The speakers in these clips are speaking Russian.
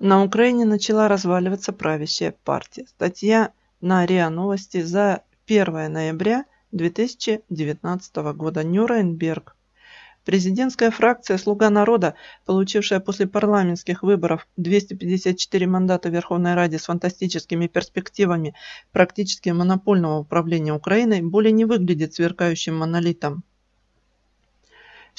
На Украине начала разваливаться правящая партия. Статья на РИА Новости за 1 ноября 2019 года. Нюрнберг. Президентская фракция «Слуга народа», получившая после парламентских выборов 254 мандата в Верховной Раде с фантастическими перспективами практически монопольного управления Украиной, более не выглядит сверкающим монолитом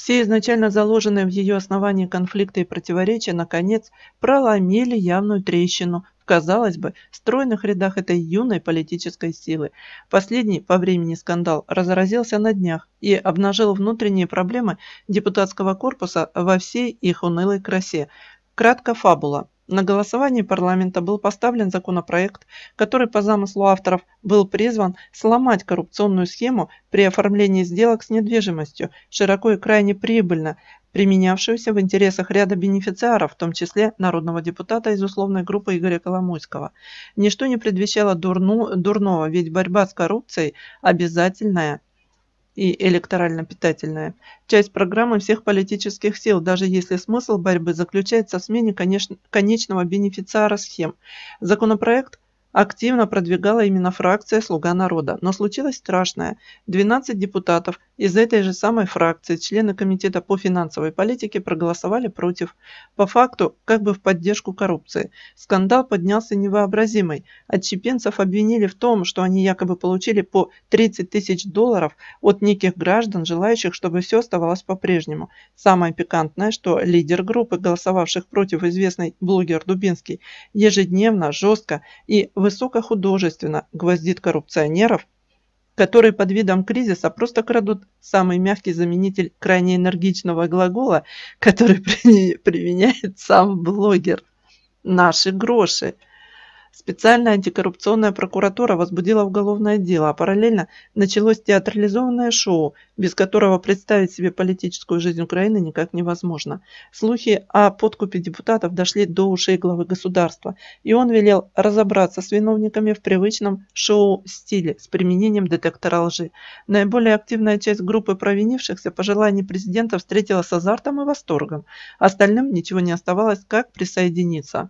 все изначально заложенные в ее основании конфликты и противоречия, наконец, проломили явную трещину в, казалось бы, стройных рядах этой юной политической силы. Последний по времени скандал разразился на днях и обнажил внутренние проблемы депутатского корпуса во всей их унылой красе – Кратко фабула. На голосование парламента был поставлен законопроект, который по замыслу авторов был призван сломать коррупционную схему при оформлении сделок с недвижимостью, широко и крайне прибыльно, применявшуюся в интересах ряда бенефициаров, в том числе народного депутата из условной группы Игоря Коломойского. Ничто не предвещало дурну, дурного, ведь борьба с коррупцией – обязательная и электорально-питательная часть программы всех политических сил, даже если смысл борьбы заключается в смене конечно, конечного бенефициара схем. Законопроект – активно продвигала именно фракция «Слуга народа». Но случилось страшное. 12 депутатов из этой же самой фракции, члены Комитета по финансовой политике, проголосовали против. По факту, как бы в поддержку коррупции. Скандал поднялся невообразимый. Отщепенцев обвинили в том, что они якобы получили по 30 тысяч долларов от неких граждан, желающих, чтобы все оставалось по-прежнему. Самое пикантное, что лидер группы, голосовавших против известный блогер Дубинский, ежедневно, жестко и высокохудожественно гвоздит коррупционеров, которые под видом кризиса просто крадут самый мягкий заменитель крайне энергичного глагола, который применяет сам блогер. Наши гроши – Специальная антикоррупционная прокуратура возбудила уголовное дело, а параллельно началось театрализованное шоу, без которого представить себе политическую жизнь Украины никак невозможно. Слухи о подкупе депутатов дошли до ушей главы государства, и он велел разобраться с виновниками в привычном шоу-стиле с применением детектора лжи. Наиболее активная часть группы провинившихся по желанию президента встретила с азартом и восторгом. Остальным ничего не оставалось, как присоединиться.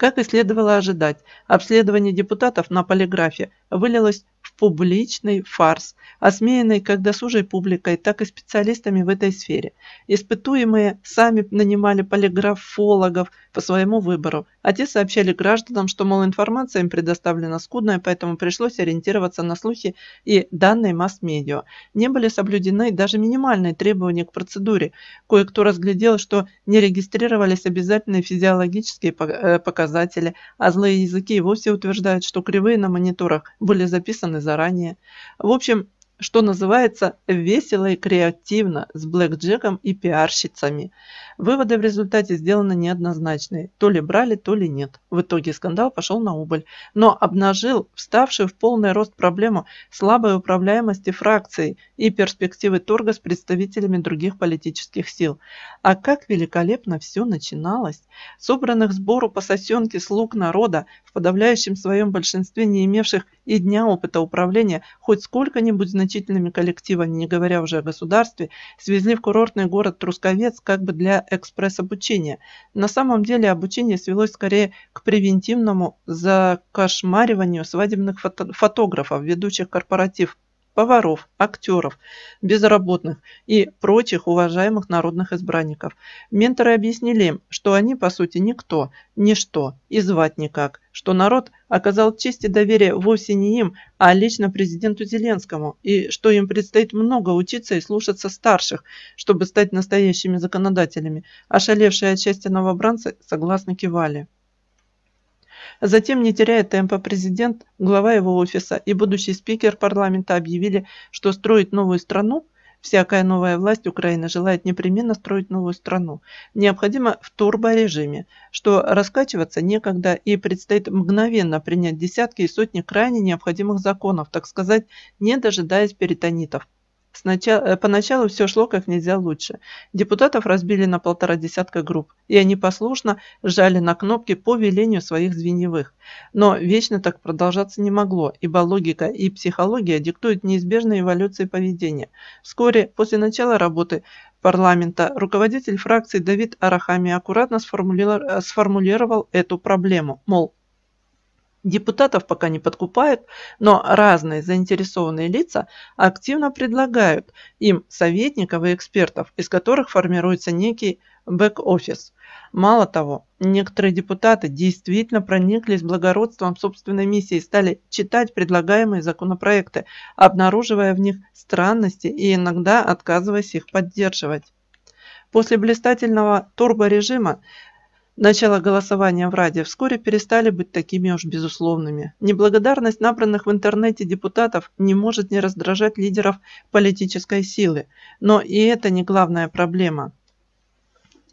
Как и следовало ожидать, обследование депутатов на полиграфе вылилось публичный фарс, осмеянный как досужей публикой, так и специалистами в этой сфере. Испытуемые сами нанимали полиграфологов по своему выбору, а те сообщали гражданам, что, мол, информация им предоставлена скудная, поэтому пришлось ориентироваться на слухи и данные масс-медиа. Не были соблюдены даже минимальные требования к процедуре. Кое-кто разглядел, что не регистрировались обязательные физиологические э, показатели, а злые языки и вовсе утверждают, что кривые на мониторах были записаны за заранее. В общем, что называется, весело и креативно с блэкджеком и пиарщицами. Выводы в результате сделаны неоднозначные. То ли брали, то ли нет. В итоге скандал пошел на убыль. Но обнажил вставшую в полный рост проблему слабой управляемости фракции и перспективы торга с представителями других политических сил. А как великолепно все начиналось. Собранных сбору по сосенке слуг народа, в подавляющем своем большинстве не имевших и дня опыта управления хоть сколько-нибудь значительными коллективами, не говоря уже о государстве, свезли в курортный город Трусковец как бы для экспресс-обучения. На самом деле обучение свелось скорее к превентивному закошмариванию свадебных фото фотографов, ведущих корпоратив поваров, актеров, безработных и прочих уважаемых народных избранников. Менторы объяснили им, что они, по сути, никто, ничто и звать никак, что народ оказал честь и доверие вовсе не им, а лично президенту Зеленскому, и что им предстоит много учиться и слушаться старших, чтобы стать настоящими законодателями. Ошалевшие от счастья новобранцы согласно кивали. Затем, не теряя темпа, президент, глава его офиса и будущий спикер парламента объявили, что строить новую страну Всякая новая власть Украины желает непременно строить новую страну. Необходимо в турборежиме, что раскачиваться некогда и предстоит мгновенно принять десятки и сотни крайне необходимых законов, так сказать, не дожидаясь перитонитов. Э, поначалу все шло как нельзя лучше. Депутатов разбили на полтора десятка групп, и они послушно жали на кнопки по велению своих звеньевых. Но вечно так продолжаться не могло, ибо логика и психология диктуют неизбежные эволюции поведения. Вскоре после начала работы парламента руководитель фракции Давид Арахами аккуратно э, сформулировал эту проблему, мол, Депутатов пока не подкупают, но разные заинтересованные лица активно предлагают им советников и экспертов, из которых формируется некий бэк-офис. Мало того, некоторые депутаты действительно прониклись благородством собственной миссии и стали читать предлагаемые законопроекты, обнаруживая в них странности и иногда отказываясь их поддерживать. После блистательного турборежима Начало голосования в Раде вскоре перестали быть такими уж безусловными. Неблагодарность набранных в интернете депутатов не может не раздражать лидеров политической силы, но и это не главная проблема.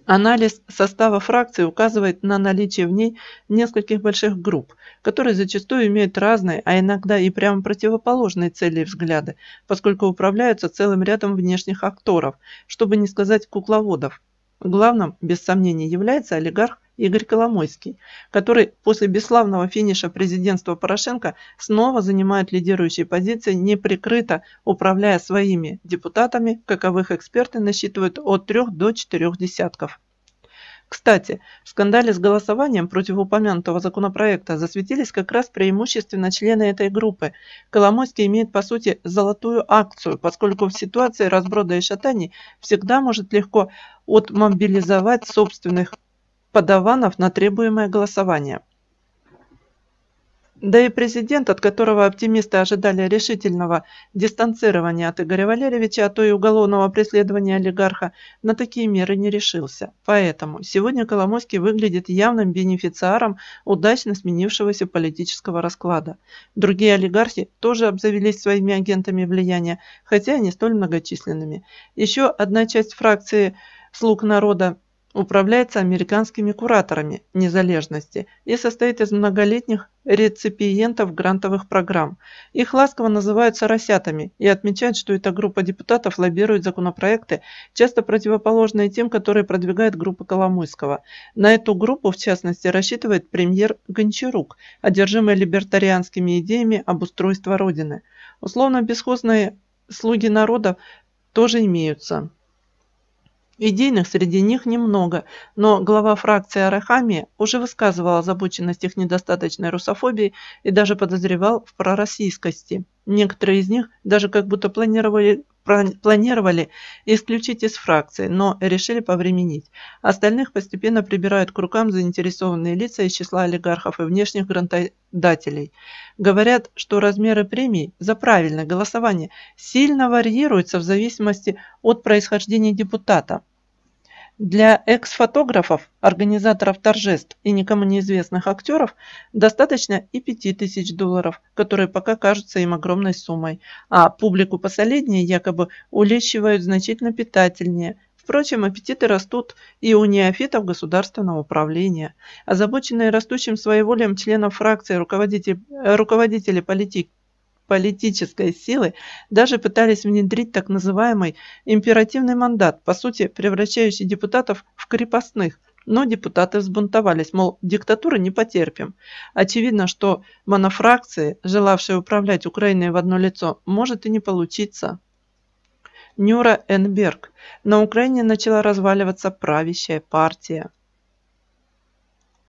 Анализ состава фракции указывает на наличие в ней нескольких больших групп, которые зачастую имеют разные, а иногда и прямо противоположные цели и взгляды, поскольку управляются целым рядом внешних акторов, чтобы не сказать кукловодов – Главным, без сомнения, является олигарх Игорь Коломойский, который после бесславного финиша президентства Порошенко снова занимает лидирующие позиции, неприкрыто управляя своими депутатами, каковых эксперты насчитывают от трех до четырех десятков. Кстати, в скандале с голосованием против упомянутого законопроекта засветились как раз преимущественно члены этой группы. Коломойский имеет, по сути, золотую акцию, поскольку в ситуации разброда и шатаний всегда может легко отмобилизовать собственных подаванов на требуемое голосование. Да и президент, от которого оптимисты ожидали решительного дистанцирования от Игоря Валерьевича, а то и уголовного преследования олигарха, на такие меры не решился. Поэтому сегодня Коломойский выглядит явным бенефициаром удачно сменившегося политического расклада. Другие олигархи тоже обзавелись своими агентами влияния, хотя и не столь многочисленными. Еще одна часть фракции «Слуг народа» управляется американскими кураторами незалежности и состоит из многолетних реципиентов грантовых программ. Их ласково называют «соросятами» и отмечают, что эта группа депутатов лоббирует законопроекты, часто противоположные тем, которые продвигает группа Коломойского. На эту группу, в частности, рассчитывает премьер Гончарук, одержимый либертарианскими идеями об устройстве Родины. Условно-бесхозные слуги народа тоже имеются. Идейных среди них немного, но глава фракции Арахами уже высказывал озабоченность их недостаточной русофобии и даже подозревал в пророссийскости. Некоторые из них даже как будто планировали планировали исключить из фракции, но решили повременить. Остальных постепенно прибирают к рукам заинтересованные лица из числа олигархов и внешних грантодателей. Говорят, что размеры премий за правильное голосование сильно варьируются в зависимости от происхождения депутата. Для экс-фотографов, организаторов торжеств и никому неизвестных актеров достаточно и 5000 долларов, которые пока кажутся им огромной суммой, а публику посолиднее якобы улещивают значительно питательнее. Впрочем, аппетиты растут и у неофитов государственного управления. Озабоченные растущим своеволием членов фракции руководители, э, руководители политик, политической силы даже пытались внедрить так называемый императивный мандат, по сути превращающий депутатов в крепостных, но депутаты взбунтовались, мол, диктатуры не потерпим. Очевидно, что монофракции, желавшие управлять Украиной в одно лицо, может и не получиться. Нюра Энберг. На Украине начала разваливаться правящая партия.